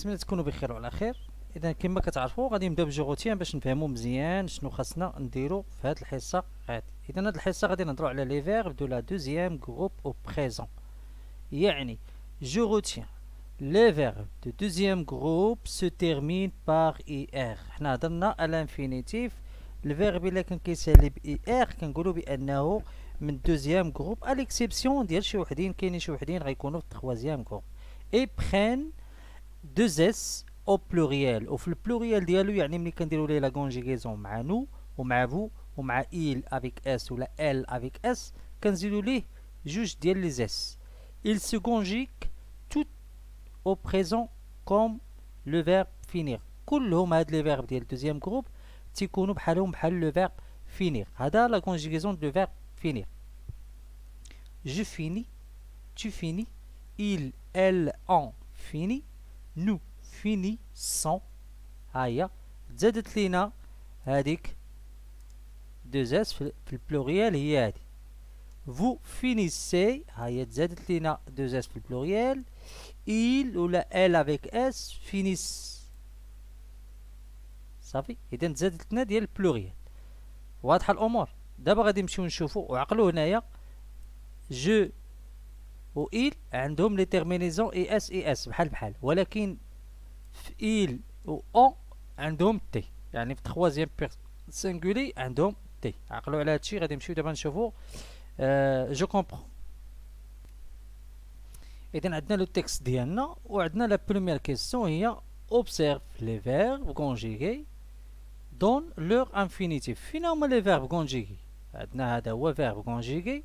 نتمنى تكونوا بخير وعلى خير اذا كما كتعرفوا غادي نبداو بجوغوتيان باش نفهموا مزيان شنو خاصنا نديرو في هذه الحصه غادي اذا هاد الحصه غادي نهضروا على لي فيرب دو لا دوزيام غروب او بريزون يعني جوغوتيان لي فيرب دو دوزيام غروب سو تيرمين بار اي ار حنا هضرنا على انفينيتيف الفيرب الا كان كيسالي ب ار er كنقولوا بانه من دوزيام غروب اليكسيبسيون ديال شي وحدين كاينين شي وحدين غيكونوا في التخوازيام غروب اي برين 2 s au pluriel au pluriel ديالو يعني ملي كنديروا ليه لا كونجيغيزون مع نو ومع فو ومع il افيك اس ولا ال افيك اس كنزيدوا ليه جوج ديال لي زيس il se conjugue tout au présent comme le verbe finir كلهم هاد لي فيرب ديال دوزيام جروب تيكونوا بحالهم بحال لو فيرب finir هذا لا كونجيغيزون دو فيرب finir je finis tu finis il elle on finit nous finissons. Aïe, zedet lina, deux s, pluriel, Yad. Vous finissez, aïe, deux s, pluriel. Il ou la elle avec s finissent. صافي il زادت لنا ديال pluriel. واضحه الامور دابا غادي نمشيو و إيل عندهم لي تيرمينيزون إي إس إي إس بحال بحال ولكن في إيل و أون عندهم تي يعني في تخوازيام سينغولي عندهم تي عقلوا على هادشي غادي نمشيو دابا نشوفو أه جو كومبخون اذا عندنا لو تيكست ديالنا وعندنا لا بروميير كيسيون هي اوبسيرف لي فيرب كونجيغي دون لور انفينيتيف فين هما لي فيرب كونجيغي عندنا هذا هو فيرب كونجيغي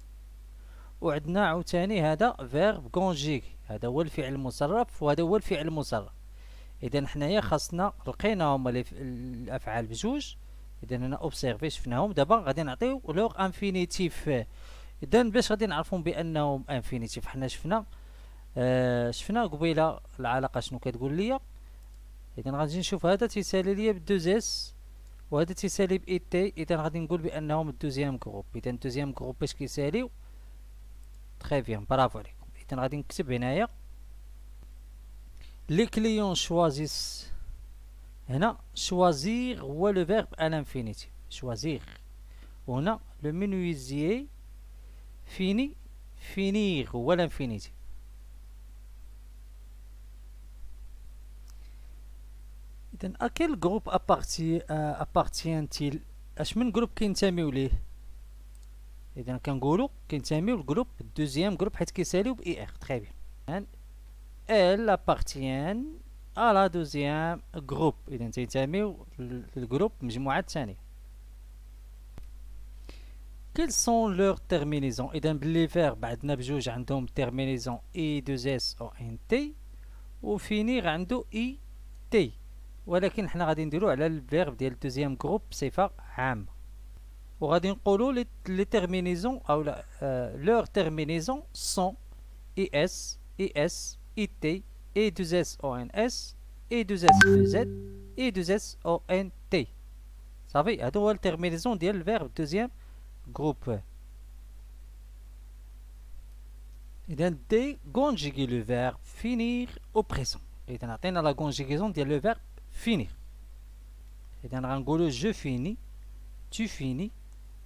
وعندنا عاوتاني هذا فيرب كونجيك هذا هو الفعل المصرف وهذا هو الفعل المصرف اذا حنايا خاصنا لقينا هما الافعال بجوج اذا هنا اوبسيرفي شفناهم دابا غادي نعطيو لوغ انفينيتيف اذا باش غادي نعرفهم بانهم انفينيتيف حنا شفنا آه شفنا قبيله العلاقه شنو كتقول لي اذا غادي نشوف هذا تيسالي ليا بدوز وهذا تيسالي بايتي اذا غادي نقول بانهم الدوزيام كروب اذا الدوزيام كروب باش كيساليو تري بيان برافو عليكم اذا غادي نكتب هنايا لي كليون شوازيس هنا شوازير هو لو فيرب ا لانفينيتي شوازير وهنا لو مينويزيي فيني فينير هو لانفينيتي اذا اكل جروب ابارتي ابارتيان تيل اش من جروب كينتميو ليه اذا كنقولوا كينتميو للجروب الدوزيام جروب حيت كيساليو باي ار تري بيان يعني ال ابارتيان ا لا دوزيام جروب اذا تينتميو للجروب مجموعه الثانيه كيل سون لور تيرمينيزون اذا باللي فيرب عندنا بجوج عندهم تيرمينيزون اي دوز اس او ان تي وفينيغ عنده اي e تي ولكن حنا غادي نديرو على الفيرب ديال دوزيام جروب بصفه عامه radin les terminaisons ah, euh, leur terminaison sont is is it e 2 s ONS, e 2 s 2 z et 2 s ONT. Vous savez à la terminaison du verbe deuxième groupe et d'un t conjuguer le verbe finir au présent et atteint atteindre la conjugaison du le verbe finir et d'un nqulu je finis tu finis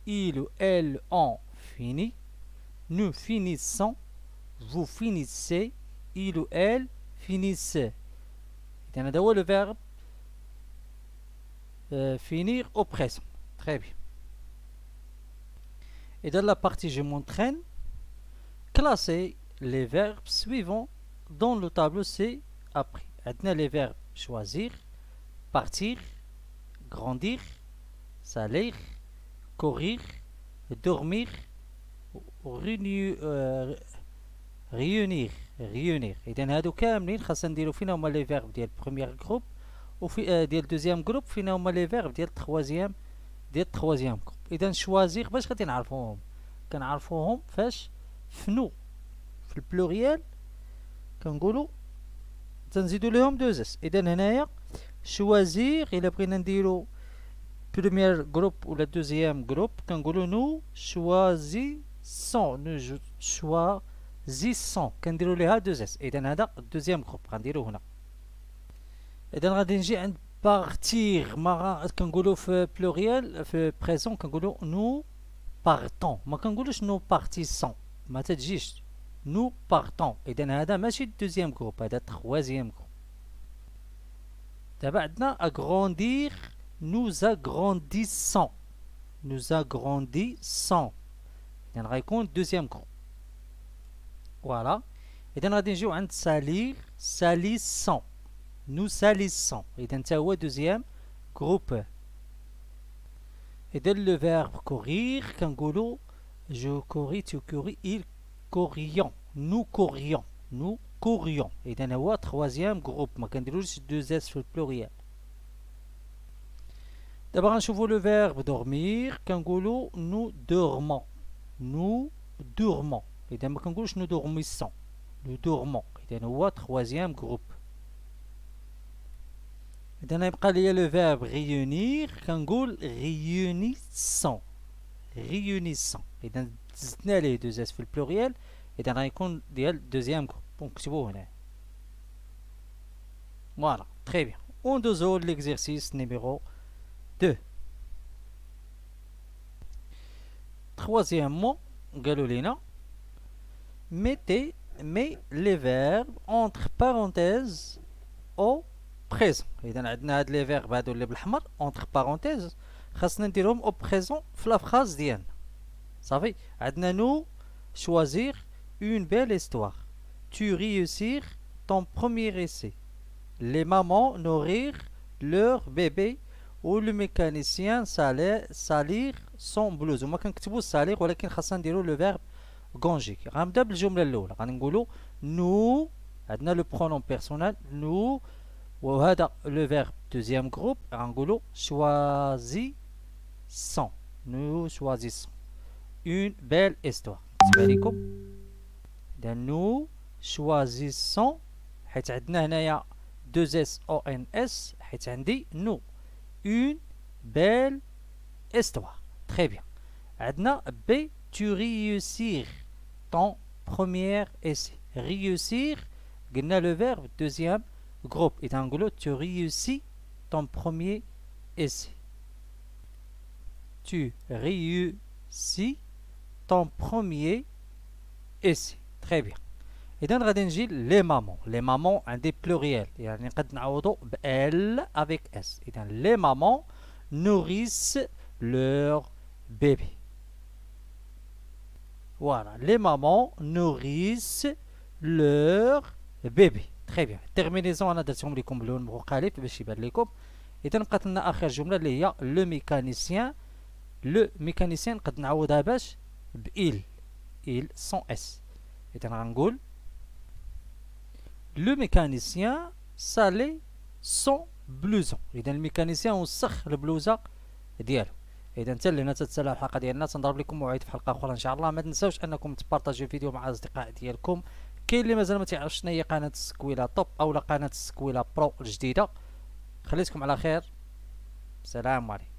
il ou elle ont fini. Nous finissons. Vous finissez. Il ou elle finissent. a d'abord le verbe euh, finir au présent. Très bien. Et dans la partie je m'entraîne, classez les verbes suivants dans le tableau C appris. Maintenant les verbes choisir, partir, grandir, salir, courir, dormir, euh, réunir réunir réunir اذا هادو كاملين خاصنا نديرو فينا هما لي فيرب ديال بروميير جروب وفي ديال دوزيام جروب فينا هما لي فيرب ديال تخوازيام ديال تخوازيام جروب اذا شوازير باش غادي نعرفوهم كنعرفوهم فاش فنو في البلوريال كنقولو تنزيدو ليهم دوزاس اذا هنايا شوازير الا بغينا نديرو premier groupe ou le deuxième groupe, nous choisissons, nous choisissons, nous deux s. nous le deuxième groupe partir quand nous pluriel présent nous partons nous partissons nous partons إذا هذا deuxième groupe troisième groupe. nous عندنا agrandir nous agrandissons. Nous agrandissons. Il y deuxième groupe. Voilà. Et on va salir, salissons. Nous salissons. Et le deuxième groupe. Et le verbe courir, kangolo, je couris, tu couris, il courions. Nous courions. Nous courions. Et dans le troisième groupe, je deux S pluriel. D'abord, on vous le verbe dormir. nous dormons. Nous dormons. Et dans kangourou, nous dormissons. Nous dormons. Et dans le troisième groupe. Et dans le verbe réunir. Kangourou, réunissons. Réunissons. Et dans les deux S, le pluriel. Et dans le deuxième groupe. Donc, c'est bon. Voilà. Très bien. On doit l'exercice numéro 2 troisièmement galolina mettez mais les verbes entre parenthèses au présent Et عندنا les verbes bah, entre parenthèses خاصنا au présent Fla phrase savez صافي Adna nous choisir une belle histoire tu réussir ton premier essai les mamans nourrir leur bébé ou le mécanicien s'allait salir son blouse On ne peut pas le verbe Gangique le jumel. Nous le pronom personnel Nous Ou le verbe Deuxième groupe On Choisissons Nous choisissons Une belle histoire Nous Choisissons Nous a Deux S O N S et Nous une belle histoire. Très bien. Adna B, tu réussir ton premier essai. Réussir, gna le verbe, deuxième groupe. Et en tu réussis ton premier essai. Tu réussis ton premier essai. Très bien et dans le les mamans les mamans un dépluriel avec s les mamans nourrissent leur bébé voilà les mamans nourrissent leur bébés très bien terminons on adaptation bienvenue bonjour le mécanicien le mécanicien il il sans s et لو ميكانيسيان سالي سون بلوزون اذا الميكانيسيان وسخ البلوزه ديالو اذا حتى لهنا تتسالى الحلقه ديالنا تنضرب لكم موعد في حلقه اخرى ان شاء الله ما تنساوش انكم تبارطاجيو الفيديو مع الاصدقاء ديالكم كاين اللي مازال ما تيعرفش شنو هي قناه سكويلا توب اولا قناه سكويلا برو الجديده خليتكم على خير السلام عليكم